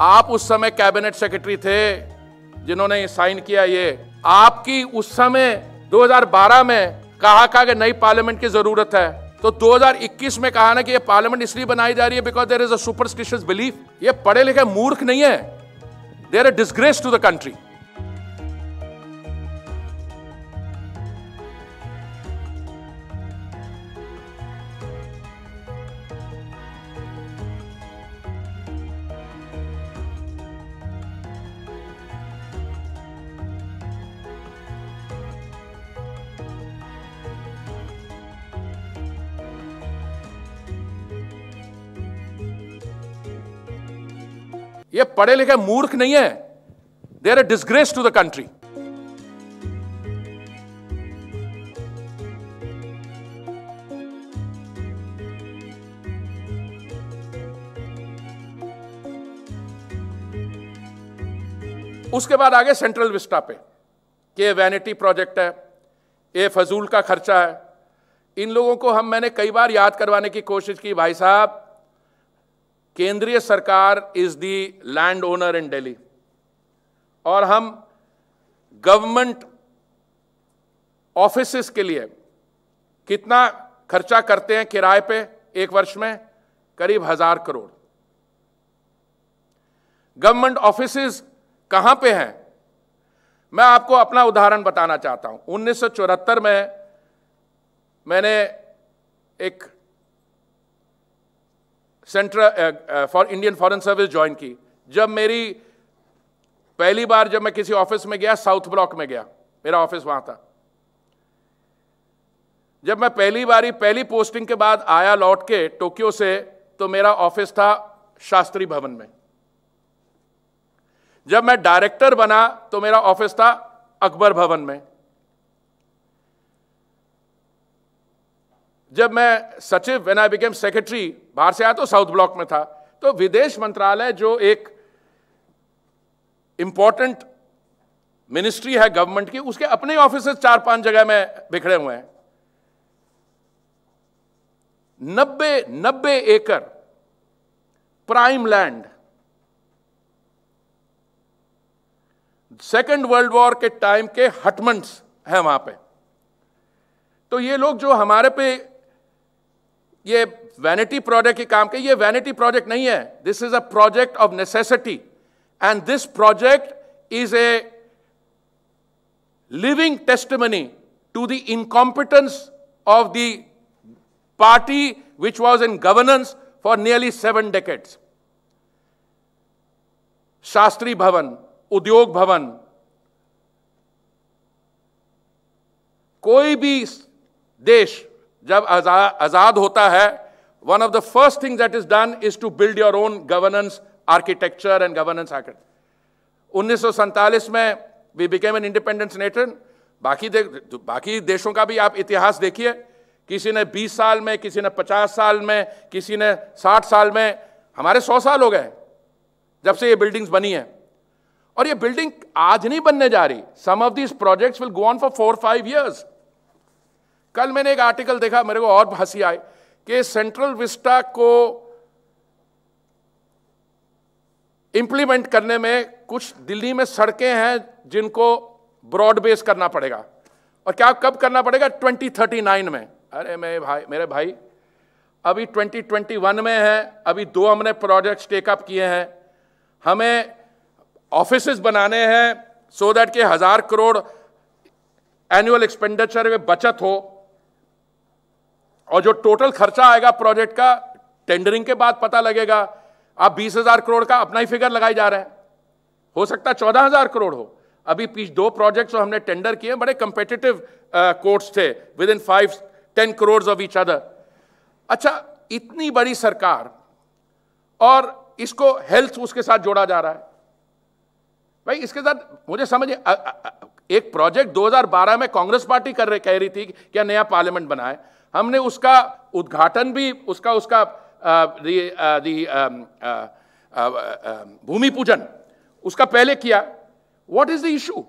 आप उस समय कैबिनेट सेक्रेटरी थे जिन्होंने साइन किया ये आपकी उस समय 2012 में कहा था कि नई पार्लियामेंट की जरूरत है तो 2021 में कहा ना कि ये पार्लियामेंट इसलिए बनाई जा रही है because there is a superstitious belief ये पढ़े लिखे मूर्ख नहीं है देर a disgrace to the country ये पढ़े लिखे मूर्ख नहीं है they are a disgrace to the country उसके बाद आगे सेंट्रल विस्टा पे के वैनिटी प्रोजेक्ट है ये फजूल का खर्चा है इन लोगों को हम मैंने कई बार याद करवाने की कोशिश की भाई साहब केंद्रीय सरकार is the land owner in Delhi और हम गवर्नमेंट ऑफिस के लिए कितना खर्चा करते हैं किराए पे एक वर्ष में करीब हज़ार करोड़ गवर्नमेंट ऑफिस कहां पे हैं मैं आपको अपना उदाहरण बताना चाहता हूं 1974 में मैंने एक central for Indian foreign service join की जब मेरी पहली बार जब मैं किसी ऑफिस में गया साउथ ब्लॉक में गया मेरा ऑफिस वहां था जब मैं पहली बारी पहली पोस्टिंग के बाद आया लौट के टोक्यो से तो मेरा ऑफिस था शास्त्री भवन में जब मैं डायरेक्टर बना तो मेरा ऑफिस था अकबर भवन में जब मैं सचिव व्हेन आई बिकेम सेक्रेटरी बाहर से आया तो साउथ ब्लॉक में था तो विदेश मंत्रालय जो एक इंपॉर्टेंट मिनिस्ट्री है गवर्नमेंट की उसके अपने ऑफिस चार पांच जगह में बिखरे हुए हैं नब्बे नब्बे एकड़ prime land second world war के टाइम के हटमंड्स हैं वहां पे तो ये लोग जो हमारे पे ये वैनिटी प्रोजेक्ट ही काम के ये वैनिटी प्रोजेक्ट नहीं है this is a project of necessity and this project is a living testimony to the incompetence of the party which was in governance for nearly seven decades Shastri Bhavan Udyog भवन कोई भी देश जब आजाद होता है one of the first thing that is done is to build your own governance architecture and governance architect उन्नीस में we became an independence nation बाकी दे, बाकी देशों का भी आप इतिहास देखिए किसी ने 20 साल में किसी ने 50 साल में किसी ने 60 साल में हमारे 100 साल हो गए जब से ये बिल्डिंग्स बनी है और ये बिल्डिंग आज नहीं बनने जा रही some of these projects will go on for four five years कल मैंने एक आर्टिकल देखा मेरे को और हंसी आई कि सेंट्रल विस्टा को इंप्लीमेंट करने में कुछ दिल्ली में सड़कें हैं जिनको ब्रॉड बेस करना पड़ेगा और क्या कब करना पड़ेगा 2039 में अरे मेरे भाई मेरे भाई अभी 2021 में है अभी दो हमने प्रोजेक्ट्स टेकअप किए हैं हमें ऑफिस बनाने हैं सो so दैट के हज़ार करोड़ एनुअल एक्सपेंडिचर में बचत हो और जो टोटल खर्चा आएगा प्रोजेक्ट का टेंडरिंग के बाद पता लगेगा आप बीस हजार करोड़ का अपना ही फिगर लगाए जा रहे हैं हो सकता है चौदह हजार करोड़ हो अभी पीछे दो प्रोजेक्ट्स जो हमने टेंडर किए बड़े कंपेटिटिव कोर्ट्स थे within five ten crore of each other अच्छा इतनी बड़ी सरकार और इसको हेल्थ उसके साथ जोड़ा जा रहा है भाई इसके साथ मुझे समझिए एक प्रोजेक्ट 2012 में कांग्रेस पार्टी कर रहे कह रही थी कि क्या नया पार्लियामेंट बनाए हमने उसका उद्घाटन भी उसका उसका भूमि पूजन उसका पहले किया what is the issue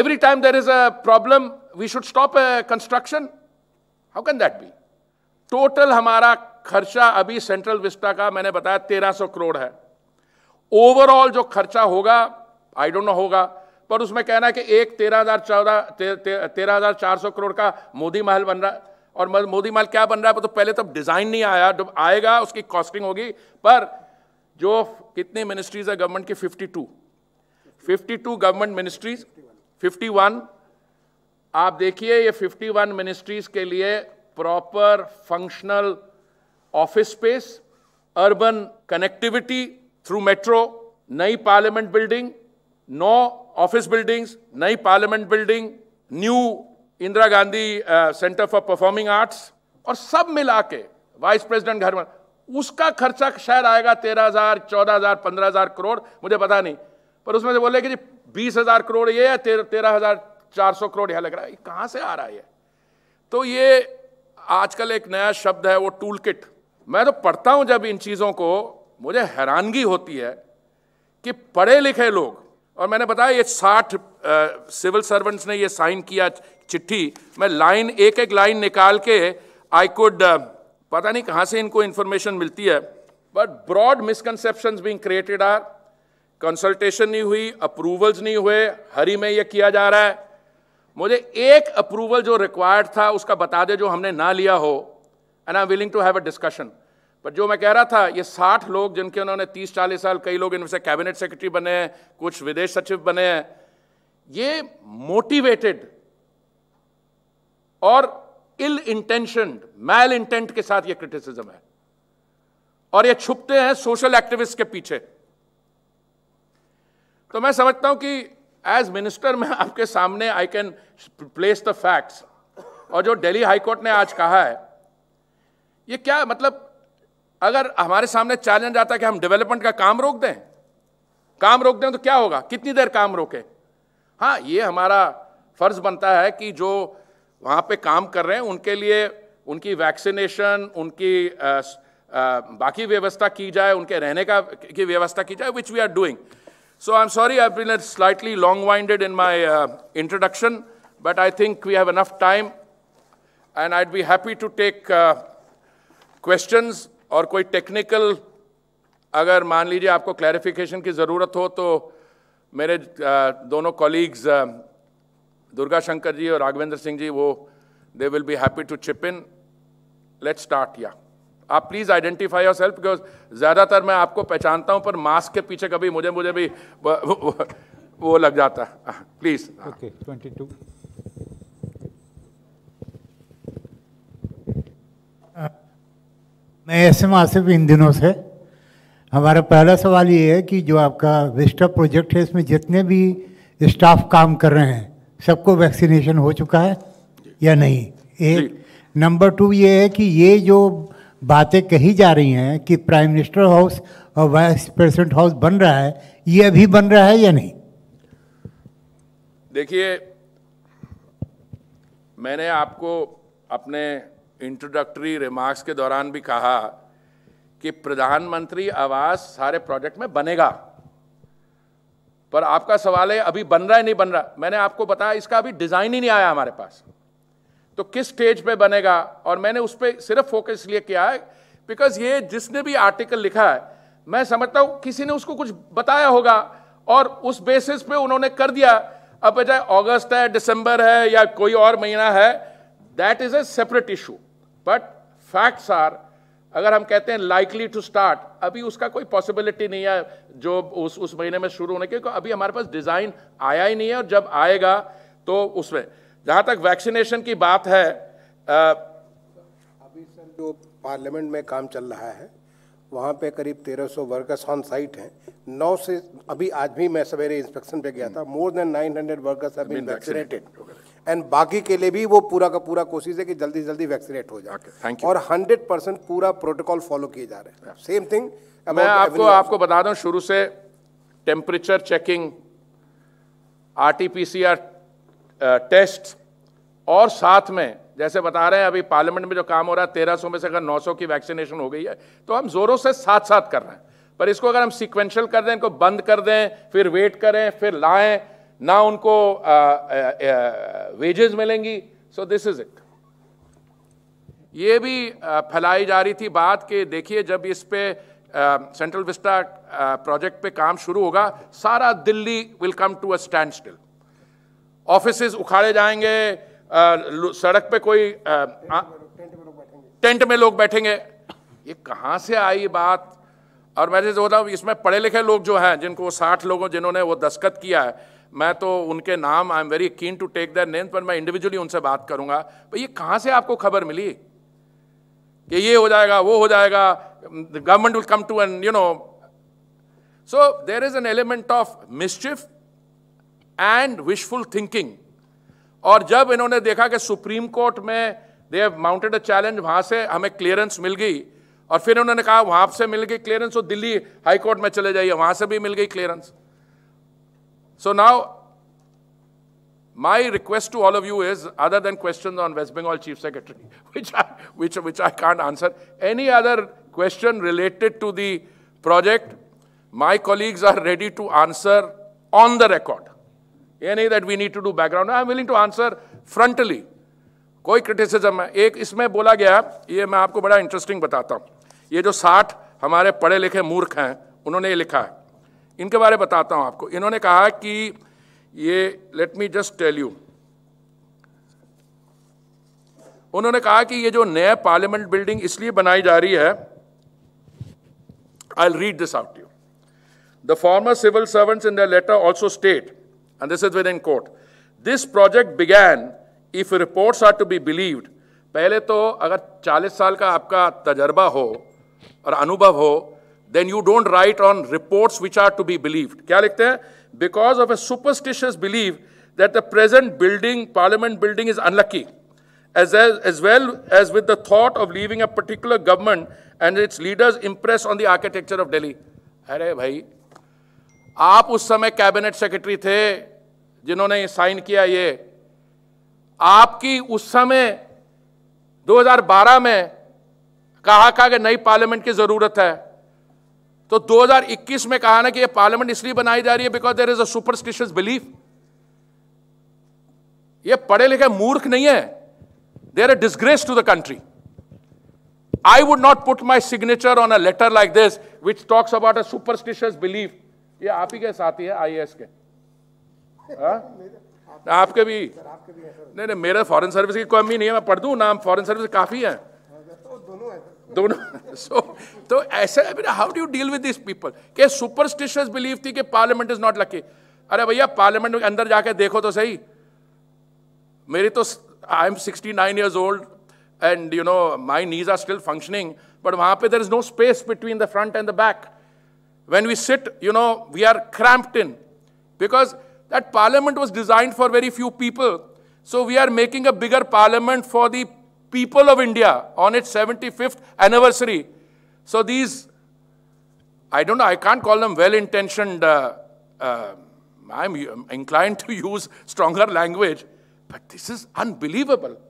every time there is a problem we should stop construction how can that be total हमारा खर्चा अभी सेंट्रल विस्टा का मैंने बताया तेरह सौ करोड़ है ओवरऑल जो खर्चा होगा आई डोंट नो होगा पर उसमें कहना है कि एक तेरह हज़ार चौदह तेरह हज़ार चार सौ करोड़ का मोदी महल बन रहा है और मोदी महल क्या बन रहा है तो पहले तो डिज़ाइन नहीं आया जब आएगा उसकी कॉस्टिंग होगी पर जो कितनी मिनिस्ट्रीज है गवर्नमेंट की 52 52 गवर्नमेंट मिनिस्ट्रीज 51 आप देखिए ये 51 मिनिस्ट्रीज के लिए proper functional office space urban connectivity through metro नई parliament building no office buildings नई parliament building new Indira Gandhi centre for performing arts और सब मिला के वाइस प्रेसिडेंट घर में उसका खर्चा शायद आएगा तेरह हजार चौदह हजार पंद्रह हजार करोड़ मुझे पता नहीं पर उसमें से बोले कि जी बीस हजार करोड़ ये है तेरह तेरह हजार चार सौ करोड़ यह लग रहा है कहाँ से आ रहा है तो ये आजकल एक नया शब्द है वो टूल किट मैं तो पढ़ता हूँ जब इन चीज़ों को मुझे हैरानगी होती है कि पढ़े लिखे लोग और मैंने बताया ये साठ सिविल सर्वेंट्स ने ये साइन किया चिट्ठी मैं लाइन एक एक लाइन निकाल के आई कुड पता नहीं कहाँ से इनको इन्फॉर्मेशन मिलती है but broad misconception being created are consultation नहीं हुई अप्रूवल्स नहीं हुए हरी में ये किया जा रहा है मुझे एक अप्रूवल जो रिक्वायर्ड था उसका बता दे जो हमने ना लिया हो and I am willing to have a discussion पर जो मैं कह रहा था ये साठ लोग जिनके उन्होंने तीस चालीस साल कई लोग इनमें से कैबिनेट सेक्रेटरी बने हैं कुछ विदेश सचिव बने हैं ये मोटिवेटेड और इल इंटेंशन मैल इंटेंट के साथ ये क्रिटिसिज्म है और ये छुपते हैं सोशल एक्टिविस्ट के पीछे तो मैं समझता हूं कि एज मिनिस्टर मैं आपके सामने I can place the facts और जो दिल्ली हाईकोर्ट ने आज कहा है ये क्या मतलब अगर हमारे सामने चैलेंज आता है कि हम डेवलपमेंट का काम रोक दें काम रोक दें तो क्या होगा कितनी देर काम रोकें हाँ ये हमारा फ़र्ज बनता है कि जो वहाँ पे काम कर रहे हैं उनके लिए उनकी वैक्सीनेशन उनकी आ, आ, बाकी व्यवस्था की जाए उनके रहने का की व्यवस्था की जाए which we are doing so I am sorry I been slightly long winded in my introduction but I think we have enough time and I'd be happy to take questions और कोई टेक्निकल अगर मान लीजिए आपको clarification की ज़रूरत हो तो मेरे दोनों कॉलीग्स दुर्गा शंकर जी और राघवेंद्र सिंह जी वो they will be happy to chip in let start या आप please identify yourself because ज़्यादातर मैं आपको पहचानता हूँ पर मास्क के पीछे कभी मुझे मुझे भी वो, वो, वो लग जाता है प्लीज़ ओके ट्वेंटी टू मैं एस एम आसिफ इन दिनों से हमारा पहला सवाल ये है कि जो आपका विस्टा प्रोजेक्ट है इसमें जितने भी स्टाफ काम कर रहे हैं सबको वैक्सीनेशन हो चुका है या नहीं एक नंबर टू ये है कि ये जो बातें कही जा रही हैं कि प्राइम मिनिस्टर हाउस और वाइस प्रेसिडेंट हाउस बन रहा है ये अभी बन रहा है या नहीं देखिए मैंने आपको अपने इंट्रोडक्टरी रिमार्क्स के दौरान भी कहा कि प्रधानमंत्री आवास सारे प्रोजेक्ट में बनेगा पर आपका सवाल है अभी बन रहा है नहीं बन रहा मैंने आपको बताया इसका अभी डिज़ाइन ही नहीं आया हमारे पास तो किस स्टेज पे बनेगा और मैंने उस पर सिर्फ फोकस इसलिए किया है बिकॉज ये जिसने भी आर्टिकल लिखा है मैं समझता हूं किसी ने उसको कुछ बताया होगा और उस बेसिस पे उन्होंने कर दिया अब चाहे अगस्त है दिसंबर है या कोई और महीना है that is a separate issue but facts are अगर हम कहते हैं लाइकली टू स्टार्ट अभी उसका कोई पॉसिबिलिटी नहीं है जो उस उस महीने में शुरू होने के क्योंकि अभी हमारे पास डिज़ाइन आया ही नहीं है और जब आएगा तो उसमें जहां तक वैक्सीनेशन की बात है आ, अभी सर जो पार्लियामेंट में काम चल रहा है वहाँ पे करीब 1300 सौ वर्कर्स ऑन साइट हैं नौ से अभी आज भी मैं सवेरे इंस्पेक्शन पे गया था more than 900 workers have been vaccinated and बाकी के लिए भी वो पूरा का पूरा कोशिश है कि जल्दी से जल्दी वैक्सीनेट हो जाए okay, और हंड्रेड परसेंट पूरा प्रोटोकॉल फॉलो किए जा रहे हैं सेम थिंग मैं आपको आपको बता दूं शुरू से टेम्परेचर चेकिंग आर टेस्ट और साथ में जैसे बता रहे हैं अभी पार्लियामेंट में जो काम हो रहा है तेरह सौ में से अगर नौ सौ की वैक्सीनेशन हो गई है तो हम जोरों से साथ साथ कर रहे हैं पर इसको अगर हम सिक्वेंशल कर दें इनको बंद कर दें फिर वेट करें फिर लाएं ना उनको वेजेस मिलेंगी सो दिस इज इट ये भी फैलाई जा रही थी बात के देखिए जब इस पे सेंट्रल विस्टा प्रोजेक्ट पे काम शुरू होगा सारा Delhi will come to a standstill office उखाड़े जाएंगे आ, सड़क पे कोई टेंट में लोग बैठेंगे ये कहाँ से आई बात और मैं होता हूँ इसमें पढ़े लिखे लोग जो हैं जिनको साठ लोगों जिन्होंने वो दस्खत किया है मैं तो उनके नाम I am very keen to take their name पर मैं इंडिविजुअली उनसे बात करूंगा भाई ये कहाँ से आपको खबर मिली कि ये हो जाएगा वो हो जाएगा government will come to an you know so there is an element of mischief and wishful thinking और जब इन्होंने देखा कि सुप्रीम कोर्ट में they have mounted a challenge वहां से हमें क्लियरेंस मिल गई और फिर उन्होंने कहा वहां से मिल गई क्लियरेंस और तो दिल्ली हाई कोर्ट में चले जाइए वहां से भी मिल गई clearance So now, my request to all of you is, other than questions on West Bengal Chief Secretary, which I, which, which I can't answer, any other question related to the project, my colleagues are ready to answer on the record. Any that we need to do background, I'm willing to answer frontally. कोई criticism है एक इसमें बोला गया ये मैं आपको बड़ा इंटरेस्टिंग बताता हूँ ये जो साठ हमारे पढ़े लिखे मूर्ख हैं उन्होंने ये लिखा है इनके बारे में बताता हूं आपको इन्होंने कहा कि ये let me just tell you उन्होंने कहा कि ये जो नया पार्लियामेंट बिल्डिंग इसलिए बनाई जा रही है I read this out you the former civil servants in the letter also state and this is within court this project began if report are to be believe पहले तो अगर 40 साल का आपका तजर्बा हो और अनुभव हो then you don't write on reports which are to be believe क्या लिखते हैं because of a superstitious believe that the present building parliament building is unlucky as as well as with the thought of leaving a particular government and its leaders impress on the architecture of Delhi अरे भाई आप उस समय cabinet secretary थे जिन्होंने sign किया ये आपकी उस समय 2012 में कहा कहा कि नई पार्लियामेंट की जरूरत है तो 2021 में कहा ना कि ये पार्लियामेंट इसलिए बनाई जा रही है because there is a superstitious belief ये पढ़े लिखे मूर्ख नहीं है देर a disgrace to the country I would not put my signature on a letter like this which talks about a superstitious belief ये आप ही के साथ ही है आई एस के आ? हाँ? आपके भी नहीं नहीं मेरा फॉरेन सर्विस की कमी नहीं है मैं पढ़ दू नाम फॉरेन सर्विस काफी है हाँ, तो दोनों है तो दोनों सो तो ऐसा how do deal with this people के सुपरस्टिशियस बिलीव थी कि पार्लियामेंट इज नॉट लकी अरे भैया पार्लियामेंट के अंदर जाके देखो तो सही मेरी तो I am sixty nine years old and you know my knees are still functioning but वहां पे there is no space between the front and the back when we sit you know we are cramped in because that parliament was designed for very few people so we are making a bigger parliament for the people of India on its 75th anniversary. So these, I don't know, I can't call them well-intentioned, uh, uh, I'm inclined to use stronger language, but this is unbelievable.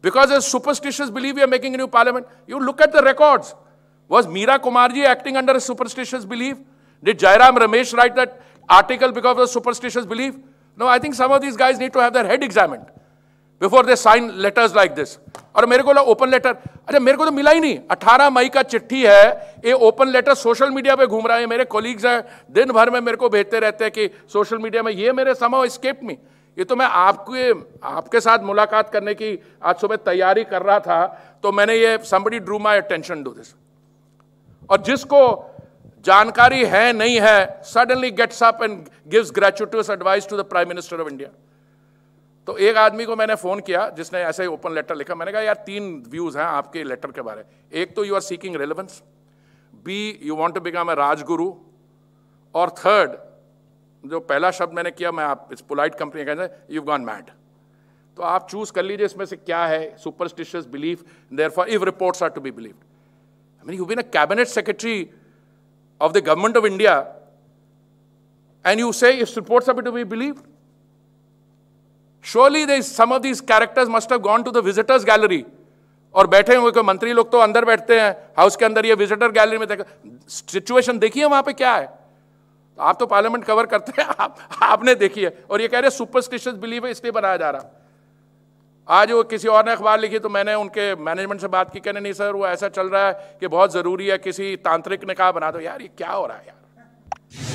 Because as superstitious belief. we are making a new parliament, you look at the records. Was Meera Kumarji acting under a superstitious belief? Did Jairam Ramesh write that article because of a superstitious belief? No, I think some of these guys need to have their head examined. Before they sign letters like this और मेरे को open letter अरे मेरे को तो मिला ही नहीं 18 मई का चिट्ठी है ये ओपन लेटर सोशल मीडिया पे घूम रहा है मेरे कोलीग्स हैं दिन भर में मेरे को भेजते रहते हैं कि सोशल मीडिया में ये मेरे समाओ स्केप में ये तो मैं आपके आपके साथ मुलाकात करने की आज सुबह तैयारी कर रहा था तो मैंने ये somebody drew my attention do this और जिसको जानकारी है नहीं है suddenly gets up and gives gratuitous advice to the prime minister of India तो एक आदमी को मैंने फ़ोन किया जिसने ऐसे ही ओपन लेटर लिखा मैंने कहा यार तीन व्यूज़ हैं आपके लेटर के बारे में एक तो you are seeking relevance be you want to become a Rajguru और थर्ड जो पहला शब्द मैंने किया मैं आप इस पोलाइट कंपनी कहते यू गॉन मैड तो आप चूज कर लीजिए इसमें से क्या है superstitious belief therefore if reports are to be believe I mean you been a cabinet secretary of the government of India and you say if reports are to be believed surely they, some of these characters must have gone to the visitors gallery और बैठे हुए कोई मंत्री लोग तो अंदर बैठते हैं हाउस के अंदर ये विजिटर गैलरी में देखा सिचुएशन देखिए वहां पे क्या है आप तो पार्लियामेंट कवर करते हैं आप आपने देखी है और ये कह रहे हैं सुपरस्टिशियस बिलीव है इसलिए बनाया जा रहा आज वो किसी और ने अखबार लिखी तो मैंने उनके मैनेजमेंट से बात की कहने नहीं सर वो ऐसा चल रहा है कि बहुत ज़रूरी है किसी तांत्रिक ने कहा बना दो यार ये क्या हो रहा है यार